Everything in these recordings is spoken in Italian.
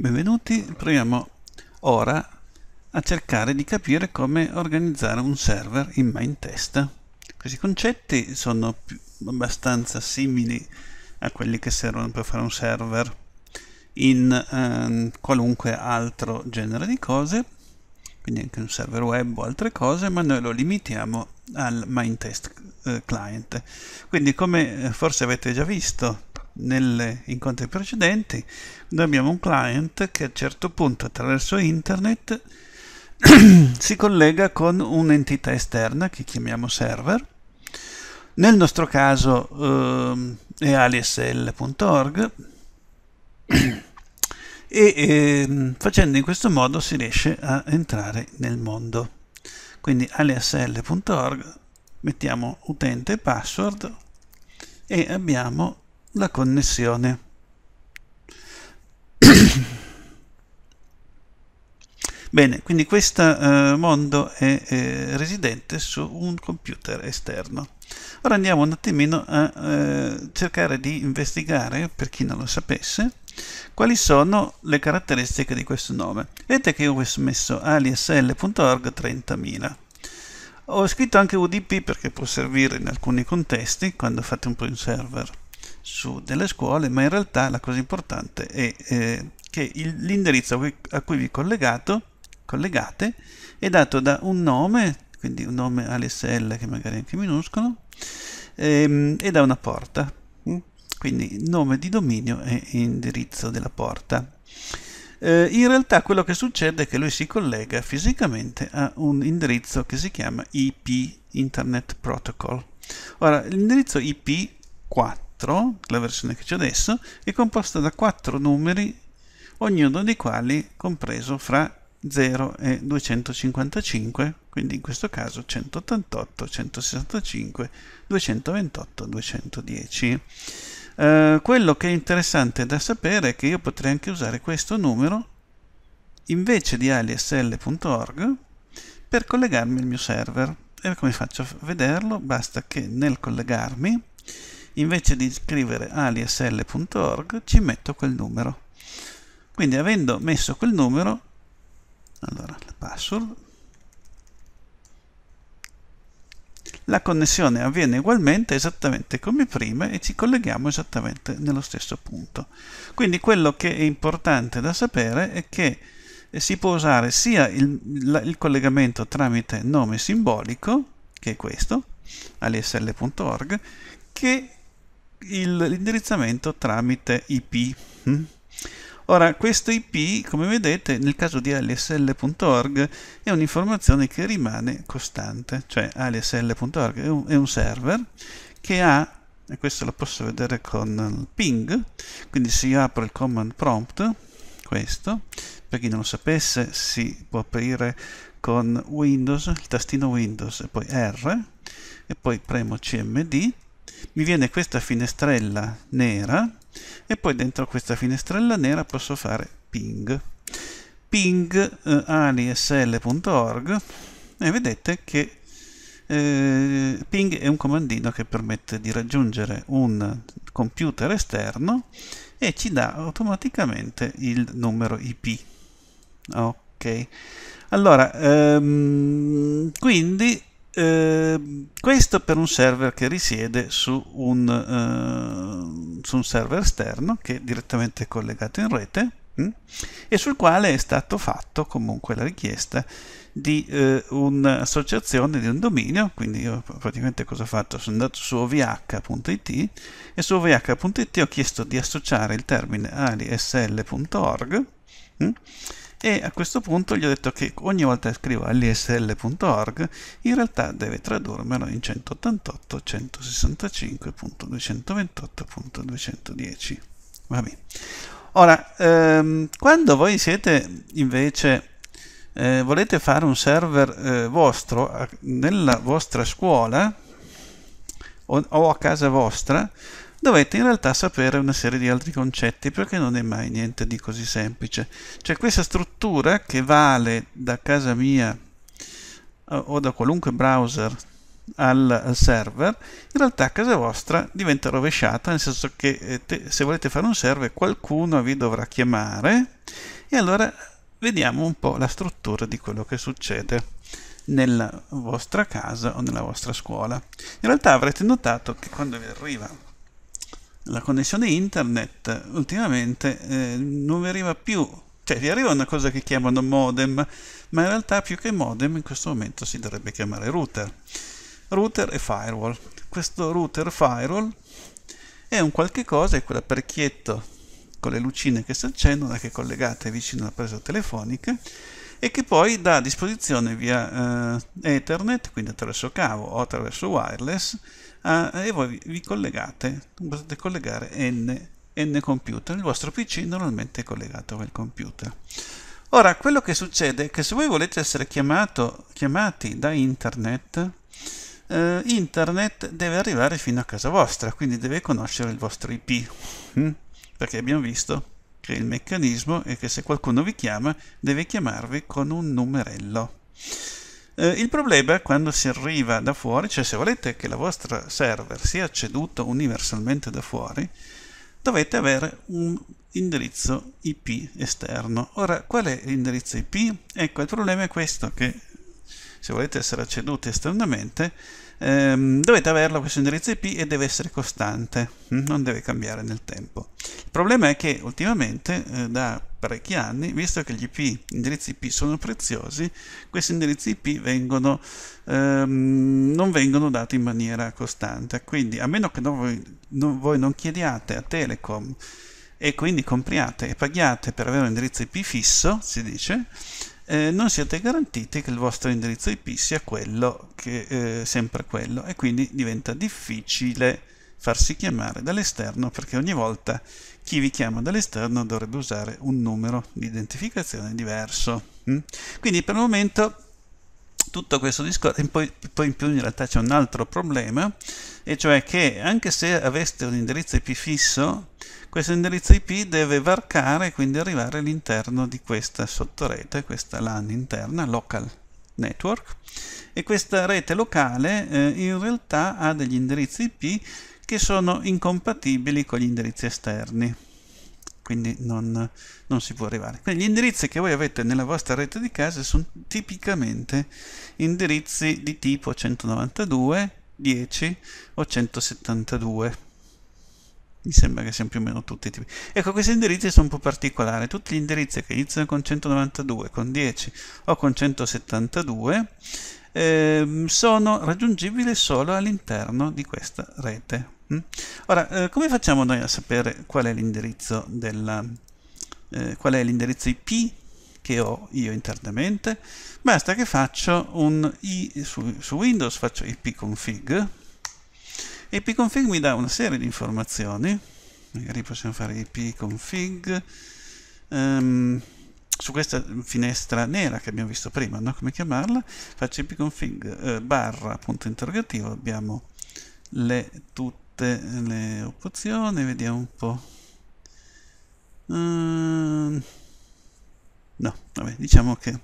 Benvenuti, proviamo ora a cercare di capire come organizzare un server in Mindtest. Questi concetti sono abbastanza simili a quelli che servono per fare un server in ehm, qualunque altro genere di cose, quindi anche un server web o altre cose, ma noi lo limitiamo al Mindtest eh, client. Quindi come eh, forse avete già visto negli incontri precedenti, noi abbiamo un client che a un certo punto attraverso internet si collega con un'entità esterna che chiamiamo server. Nel nostro caso eh, è aliasl.org e eh, facendo in questo modo si riesce a entrare nel mondo. Quindi aliasl.org mettiamo utente e password e abbiamo la connessione. Bene, quindi questo eh, mondo è eh, residente su un computer esterno. Ora andiamo un attimino a eh, cercare di investigare, per chi non lo sapesse, quali sono le caratteristiche di questo nome. Vedete che io ho messo aliasl.org 30.000. Ho scritto anche UDP perché può servire in alcuni contesti quando fate un po' in server su delle scuole, ma in realtà la cosa importante è eh, che l'indirizzo a cui vi collegate è dato da un nome, quindi un nome ASL che magari è anche minuscolo, ehm, e da una porta. Mm? Quindi nome di dominio e indirizzo della porta. Eh, in realtà quello che succede è che lui si collega fisicamente a un indirizzo che si chiama IP, Internet Protocol. Ora, l'indirizzo IP 4 4, la versione che c'è adesso, è composta da 4 numeri, ognuno dei quali compreso fra 0 e 255, quindi in questo caso 188, 165, 228, 210. Eh, quello che è interessante da sapere è che io potrei anche usare questo numero invece di aliasl.org per collegarmi al mio server. E come faccio a vederlo? Basta che nel collegarmi invece di scrivere aliasl.org ci metto quel numero. Quindi avendo messo quel numero, allora la password, la connessione avviene ugualmente esattamente come prima e ci colleghiamo esattamente nello stesso punto. Quindi quello che è importante da sapere è che eh, si può usare sia il, la, il collegamento tramite nome simbolico, che è questo, aliasl.org che il, l'indirizzamento tramite IP. Hm? Ora, questo IP, come vedete, nel caso di alsl.org è un'informazione che rimane costante, cioè alsl.org è un, è un server che ha, e questo lo posso vedere con il ping, quindi se io apro il command prompt, questo, per chi non lo sapesse si può aprire con Windows, il tastino Windows e poi R, e poi premo CMD, mi viene questa finestrella nera e poi dentro questa finestrella nera posso fare ping ping eh, aliesl.org e vedete che eh, ping è un comandino che permette di raggiungere un computer esterno e ci dà automaticamente il numero IP ok allora ehm, quindi Ehm, questo per un server che risiede su un, eh, su un, server esterno che è direttamente collegato in rete hm, e sul quale è stato fatto comunque la richiesta di eh, un'associazione di un dominio quindi io praticamente cosa ho fatto? sono andato su ovh.it e su ovh.it ho chiesto di associare il termine aliesl.org hm, mm, e a questo punto gli ho detto che ogni volta che scrivo all'isl.org in realtà deve tradurmelo in 188.165.228.210. Va bene. Ora, ehm, quando voi siete invece eh, volete fare un server eh, vostro nella vostra scuola o, o a casa vostra, dovete in realtà sapere una serie di altri concetti perché non è mai niente di così semplice. Cioè questa struttura che vale da casa mia o da qualunque browser al, server, in realtà a casa vostra diventa rovesciata, nel senso che eh, te, se volete fare un server qualcuno vi dovrà chiamare e allora vediamo un po' la struttura di quello che succede nella vostra casa o nella vostra scuola. In realtà avrete notato che quando vi arriva la connessione internet ultimamente eh, non vi arriva più, cioè vi arriva una cosa che chiamano modem, ma in realtà più che modem in questo momento si dovrebbe chiamare router. Router e firewall. Questo router firewall è un qualche cosa, è quell'apparecchietto con le lucine che si accendono che collegate vicino alla presa telefonica e che poi dà a disposizione via eh, Ethernet, quindi attraverso cavo o attraverso wireless, a, e voi vi collegate, potete collegare N, N computer, il vostro PC normalmente è collegato al computer. Ora, quello che succede è che se voi volete essere chiamato, chiamati da internet, eh, internet deve arrivare fino a casa vostra, quindi deve conoscere il vostro IP, hm? perché abbiamo visto il meccanismo è che se qualcuno vi chiama deve chiamarvi con un numerello. Eh, il problema quando si arriva da fuori, cioè se volete che la vostra server sia acceduto universalmente da fuori, dovete avere un indirizzo IP esterno. Ora, qual è l'indirizzo IP? Ecco, il problema è questo, che se volete essere acceduti esternamente, ehm, dovete averlo questo indirizzo IP e deve essere costante, mm? non deve cambiare nel tempo. Il problema è che ultimamente, eh, da parecchi anni, visto che gli IP, indirizzi IP sono preziosi, questi indirizzi IP vengono, ehm, non vengono dati in maniera costante. Quindi, a meno che non voi, non, voi non chiediate a Telecom e quindi compriate e paghiate per avere un indirizzo IP fisso, si dice, eh, non siete garantiti che il vostro indirizzo IP sia quello che, eh, sempre quello e quindi diventa difficile farsi chiamare dall'esterno perché ogni volta chi vi chiama dall'esterno dovrebbe usare un numero di identificazione diverso. Mm? Quindi per il momento tutto questo discorso, poi, poi, in più in realtà c'è un altro problema, e cioè che anche se aveste un indirizzo IP fisso, questo indirizzo IP deve varcare e quindi arrivare all'interno di questa sottorete, questa LAN interna, local network, e questa rete locale eh, in realtà ha degli indirizzi IP che sono incompatibili con gli indirizzi esterni quindi non, non, si può arrivare. Quindi gli indirizzi che voi avete nella vostra rete di casa sono tipicamente indirizzi di tipo 192, 10 o 172. Mi sembra che siano più o meno tutti i tipi. Ecco, questi indirizzi sono un po' particolari. Tutti gli indirizzi che iniziano con 192, con 10 o con 172 eh, sono raggiungibili solo all'interno di questa rete. Mm? Ora, eh, come facciamo noi a sapere qual è l'indirizzo eh, IP che ho io internamente? Basta che faccio un I su, su Windows, faccio ipconfig e ipconfig mi dà una serie di informazioni, magari possiamo fare ipconfig um, ehm, su questa finestra nera che abbiamo visto prima, no? come chiamarla, faccio ipconfig eh, barra punto interrogativo, abbiamo le tutte tutte le opzioni, vediamo un po'. Um, no, vabbè, diciamo che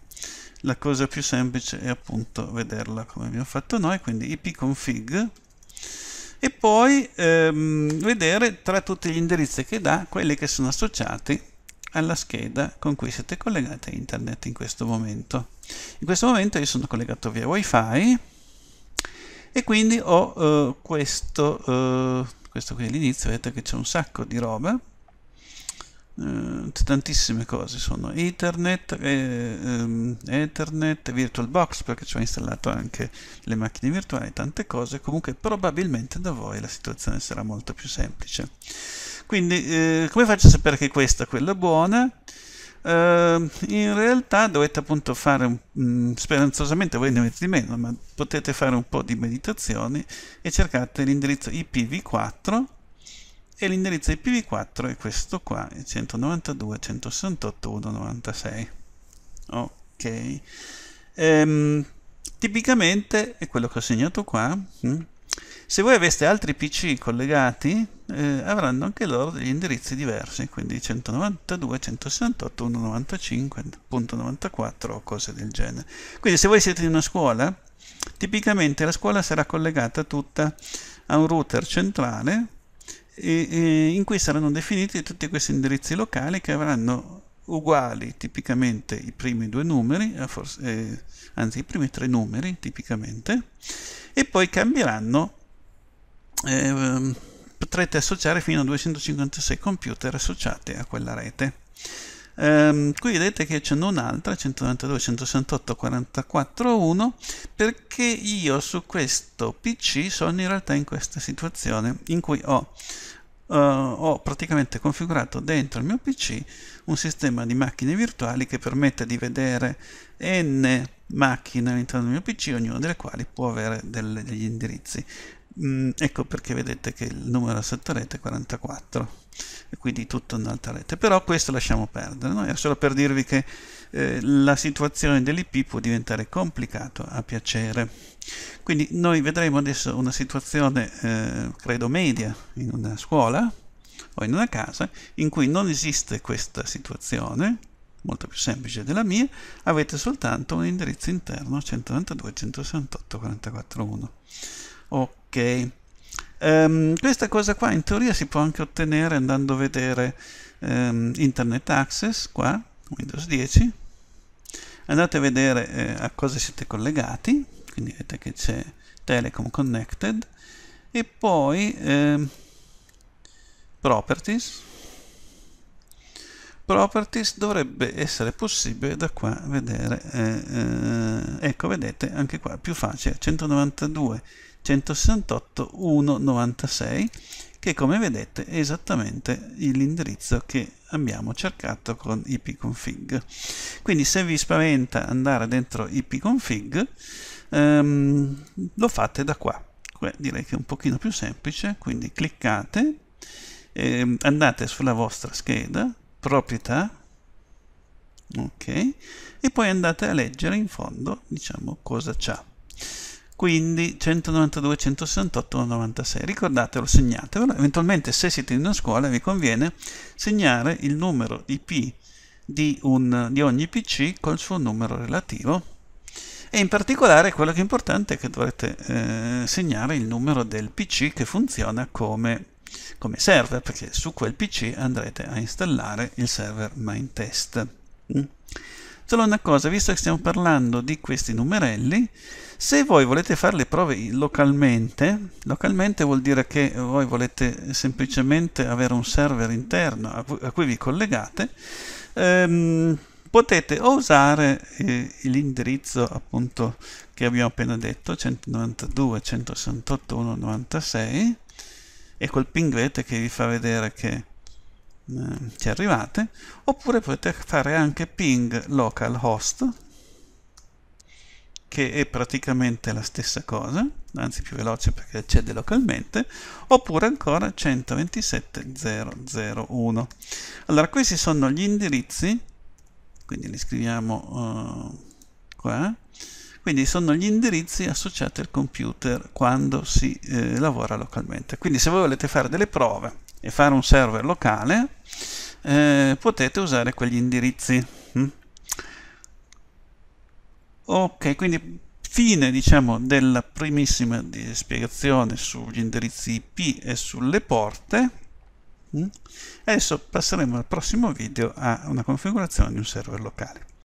la cosa più semplice è appunto vederla come abbiamo fatto noi, quindi ipconfig e poi ehm, vedere tra tutti gli indirizzi che dà quelli che sono associati alla scheda con cui siete collegati a internet in questo momento. In questo momento io sono collegato via wifi e quindi ho uh, questo, uh, questo qui all'inizio, vedete che c'è un sacco di roba, Uh, eh, tantissime cose sono Ethernet, eh, um, Ethernet, VirtualBox perché ci ho installato anche le macchine virtuali, tante cose, comunque probabilmente da voi la situazione sarà molto più semplice. Quindi eh, come faccio a sapere che questa è quella buona? Ehm, in realtà dovete appunto fare, un, mh, mm, speranzosamente voi ne avete di meno, ma potete fare un po' di meditazioni e cercate l'indirizzo IPv4 e l'indirizzo IPv4 è questo qua, 192.168.196. Ok. Ehm, tipicamente è quello che ho segnato qua. Mm. Se voi aveste altri PC collegati, eh, avranno anche loro degli indirizzi diversi, quindi 192, 168, 195.94 o cose del genere. Quindi se voi siete in una scuola, tipicamente la scuola sarà collegata tutta a un router centrale e, e in cui saranno definiti tutti questi indirizzi locali che avranno uguali tipicamente i primi due numeri, eh, eh anzi i primi tre numeri tipicamente, e poi cambieranno eh, potrete associare fino a 256 computer associati a quella rete. Um, qui vedete che ce n'è un'altra 192 168 44 1 perché io su questo pc sono in realtà in questa situazione in cui ho, uh, ho praticamente configurato dentro il mio pc un sistema di macchine virtuali che permette di vedere n macchine all'interno del mio pc ognuna delle quali può avere delle, degli indirizzi Mm, ecco perché vedete che il numero sotto rete è 44 e quindi tutto un'altra rete però questo lasciamo perdere no? è solo per dirvi che eh, la situazione dell'IP può diventare complicata a piacere quindi noi vedremo adesso una situazione eh, credo media in una scuola o in una casa in cui non esiste questa situazione molto più semplice della mia avete soltanto un indirizzo interno 192.168.44.1 ok ok um, questa cosa qua in teoria si può anche ottenere andando a vedere um, internet access qua windows 10 andate a vedere eh, a cosa siete collegati quindi vedete che c'è telecom connected e poi eh, properties properties dovrebbe essere possibile da qua vedere eh, eh, ecco vedete anche qua più facile 192 168.1.96 che come vedete è esattamente l'indirizzo che abbiamo cercato con ipconfig quindi se vi spaventa andare dentro ipconfig ehm, lo fate da qua direi che è un pochino più semplice quindi cliccate ehm, andate sulla vostra scheda proprietà ok e poi andate a leggere in fondo diciamo cosa c'è quindi 192, 168, 96. Ricordatelo, segnatevelo. Eventualmente, se siete in una scuola, vi conviene segnare il numero IP di, un, di ogni PC col suo numero relativo. E in particolare, quello che è importante è che dovrete eh, segnare il numero del PC che funziona come, come, server, perché su quel PC andrete a installare il server main test. Mm. Solo una cosa, visto che stiamo parlando di questi numerelli, se voi volete fare le prove localmente, localmente vuol dire che voi volete semplicemente avere un server interno a cui vi collegate, ehm, potete o usare eh, l'indirizzo appunto che abbiamo appena detto 192.168.196 e col ping pinguete che vi fa vedere che eh, ci arrivate, oppure potete fare anche ping localhost, che è praticamente la stessa cosa, anzi più veloce perché accede localmente, oppure ancora 127.0.0.1. Allora, questi sono gli indirizzi, quindi li scriviamo uh, qua, quindi sono gli indirizzi associati al computer quando si eh, lavora localmente. Quindi se voi volete fare delle prove, e fare un server locale, eh, potete usare quegli indirizzi. Mm? Ok, quindi fine diciamo della primissima spiegazione sugli indirizzi IP e sulle porte. Mm? Adesso passeremo al prossimo video a una configurazione di un server locale.